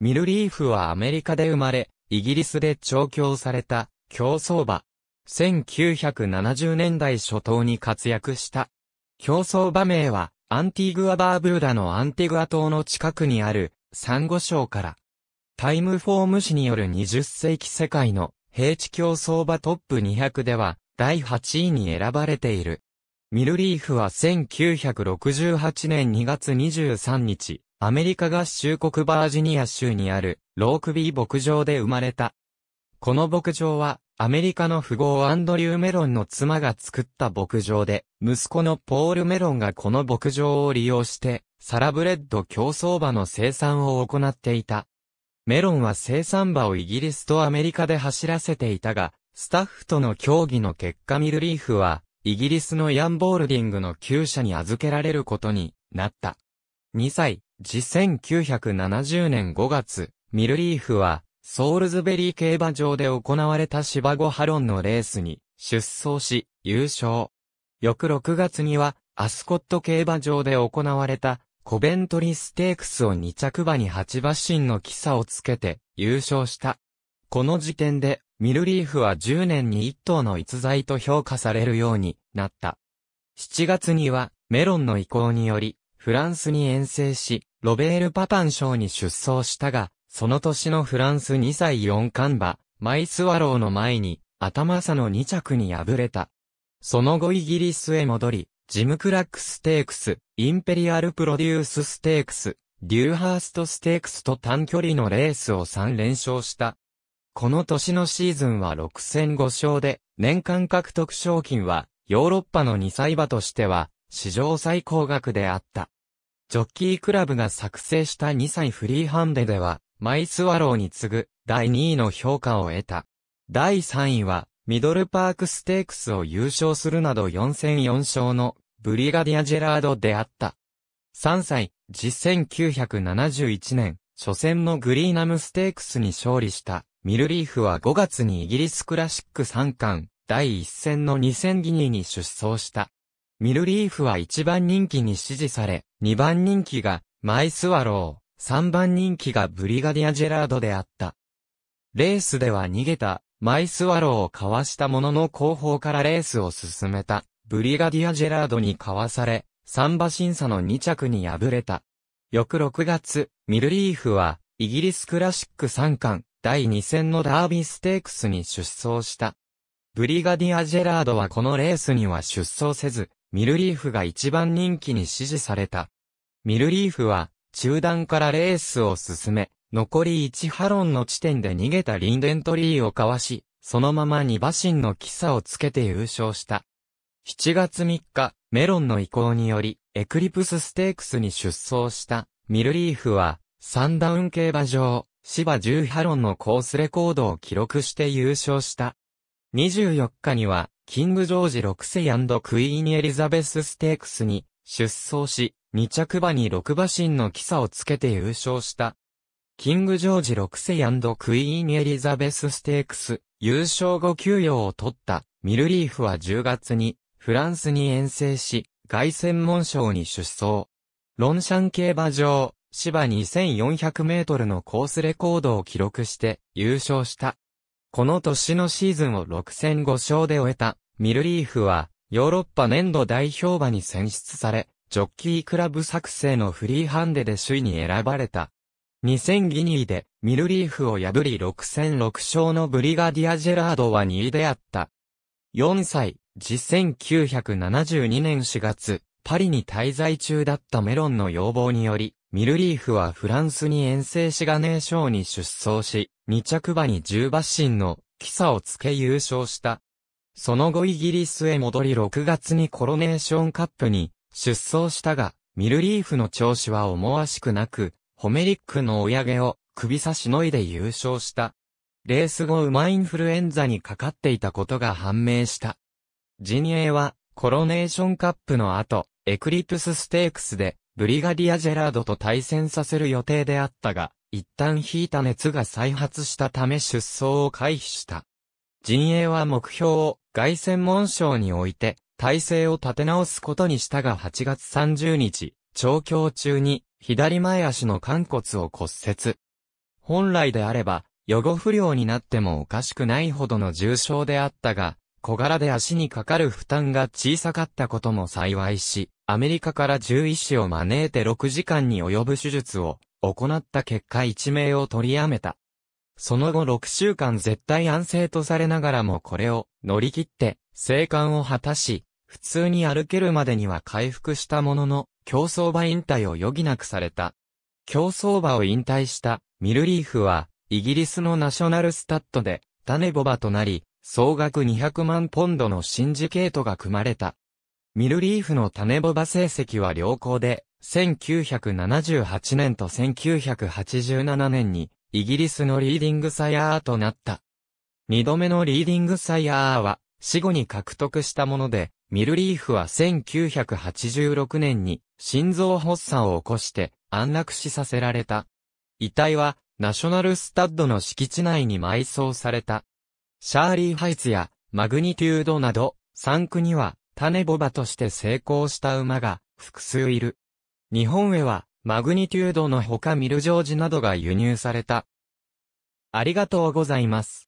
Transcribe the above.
ミルリーフはアメリカで生まれ、イギリスで調教された、競走馬。1970年代初頭に活躍した。競走馬名は、アンティグア・バーブーダのアンティグア島の近くにある、サンゴ礁から。タイムフォーム誌による20世紀世界の平地競走馬トップ200では、第8位に選ばれている。ミルリーフは1968年2月23日、アメリカ合衆国バージニア州にあるロークビー牧場で生まれた。この牧場はアメリカの富豪アンドリュー・メロンの妻が作った牧場で、息子のポール・メロンがこの牧場を利用して、サラブレッド競走馬の生産を行っていた。メロンは生産馬をイギリスとアメリカで走らせていたが、スタッフとの協議の結果ミルリーフは、イギリスのヤンボールディングの厩舎に預けられることになった。2歳、時1970年5月、ミルリーフは、ソールズベリー競馬場で行われた芝ゴハロンのレースに出走し、優勝。翌6月には、アスコット競馬場で行われた、コベントリステークスを2着馬に8馬身の記差をつけて、優勝した。この時点で、ミルリーフは10年に1頭の逸材と評価されるようになった。7月には、メロンの意向により、フランスに遠征し、ロベール・パパン賞に出走したが、その年のフランス2歳4冠馬、マイスワローの前に、頭差の2着に敗れた。その後イギリスへ戻り、ジム・クラックステークス、インペリアル・プロデュースステークス、デューハーストステークスと短距離のレースを3連勝した。この年のシーズンは6戦5勝で、年間獲得賞金は、ヨーロッパの2歳馬としては、史上最高額であった。ジョッキークラブが作成した2歳フリーハンデでは、マイスワローに次ぐ第2位の評価を得た。第3位は、ミドルパークステークスを優勝するなど4戦4勝のブリガディア・ジェラードであった。3歳、実1971年、初戦のグリーナムステークスに勝利した、ミルリーフは5月にイギリスクラシック3冠、第1戦の2戦ギニーに出走した。ミルリーフは1番人気に支持され、2番人気がマイスワロー、3番人気がブリガディア・ジェラードであった。レースでは逃げた、マイスワローをかわしたものの後方からレースを進めた、ブリガディア・ジェラードにかわされ、3馬審査の2着に敗れた。翌6月、ミルリーフは、イギリスクラシック3冠、第2戦のダービーステークスに出走した。ブリガディア・ジェラードはこのレースには出走せず、ミルリーフが一番人気に支持された。ミルリーフは、中段からレースを進め、残り1ハロンの地点で逃げたリンデントリーをかわし、そのまま2馬身のキサをつけて優勝した。7月3日、メロンの意向により、エクリプスステークスに出走した、ミルリーフは、サンダウン競馬場、芝10ハロンのコースレコードを記録して優勝した。24日には、キング・ジョージ6世クイーン・エリザベス・ステークスに出走し、2着馬に6馬身の記差をつけて優勝した。キング・ジョージ6世クイーン・エリザベス・ステークス、優勝後休養を取った、ミルリーフは10月に、フランスに遠征し、外旋門賞に出走。ロンシャン競馬場、芝2400メートルのコースレコードを記録して優勝した。この年のシーズンを6戦5勝で終えた、ミルリーフは、ヨーロッパ年度代表馬に選出され、ジョッキークラブ作成のフリーハンデで首位に選ばれた。2000ギニーで、ミルリーフを破り6戦6勝のブリガディア・ジェラードは2位であった。4歳、実1972年4月、パリに滞在中だったメロンの要望により、ミルリーフはフランスに遠征しガネー賞に出走し、二着馬に重馬身のキサをつけ優勝した。その後イギリスへ戻り6月にコロネーションカップに出走したが、ミルリーフの調子は思わしくなく、ホメリックの親毛を首差しのいで優勝した。レース後馬インフルエンザにかかっていたことが判明した。陣営はコロネーションカップの後、エクリプスステークスでブリガディア・ジェラードと対戦させる予定であったが、一旦引いた熱が再発したため出走を回避した。陣営は目標を凱旋門賞に置いて、体制を立て直すことにしたが8月30日、調教中に左前足の肝骨を骨折。本来であれば、予後不良になってもおかしくないほどの重傷であったが、小柄で足にかかる負担が小さかったことも幸いし、アメリカから獣医師を招いて6時間に及ぶ手術を行った結果一命を取りやめた。その後6週間絶対安静とされながらもこれを乗り切って生還を果たし、普通に歩けるまでには回復したものの、競争馬引退を余儀なくされた。競争馬を引退したミルリーフは、イギリスのナショナルスタッドで、種ボバとなり、総額200万ポンドのシンジケートが組まれた。ミルリーフの種ボバ成績は良好で、1978年と1987年に、イギリスのリーディングサイヤーとなった。二度目のリーディングサイヤーは、死後に獲得したもので、ミルリーフは1986年に心臓発作を起こして安楽死させられた。遺体はナショナルスタッドの敷地内に埋葬された。シャーリーハイツやマグニテュードなど3区には種ボバとして成功した馬が複数いる。日本へはマグニチュードのほかミルジョージなどが輸入された。ありがとうございます。